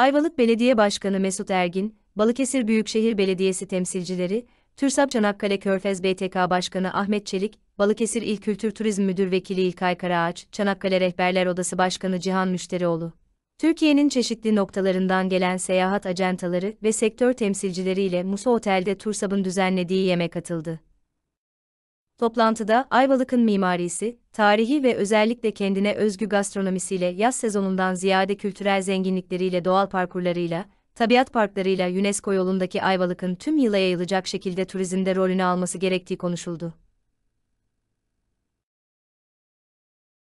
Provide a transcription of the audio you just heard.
Ayvalık Belediye Başkanı Mesut Ergin, Balıkesir Büyükşehir Belediyesi temsilcileri, TÜRSAP Çanakkale Körfez BTK Başkanı Ahmet Çelik, Balıkesir İl Kültür Turizm Müdür Vekili İlkay Karaağaç, Çanakkale Rehberler Odası Başkanı Cihan Müşterioğlu. Türkiye'nin çeşitli noktalarından gelen seyahat ajantaları ve sektör temsilcileriyle Musa Otel'de TURSAB'ın düzenlediği yemek katıldı. Toplantıda Ayvalık'ın mimarisi, tarihi ve özellikle kendine özgü gastronomisiyle yaz sezonundan ziyade kültürel zenginlikleriyle doğal parkurlarıyla, tabiat parklarıyla UNESCO yolundaki Ayvalık'ın tüm yıla yayılacak şekilde turizmde rolünü alması gerektiği konuşuldu.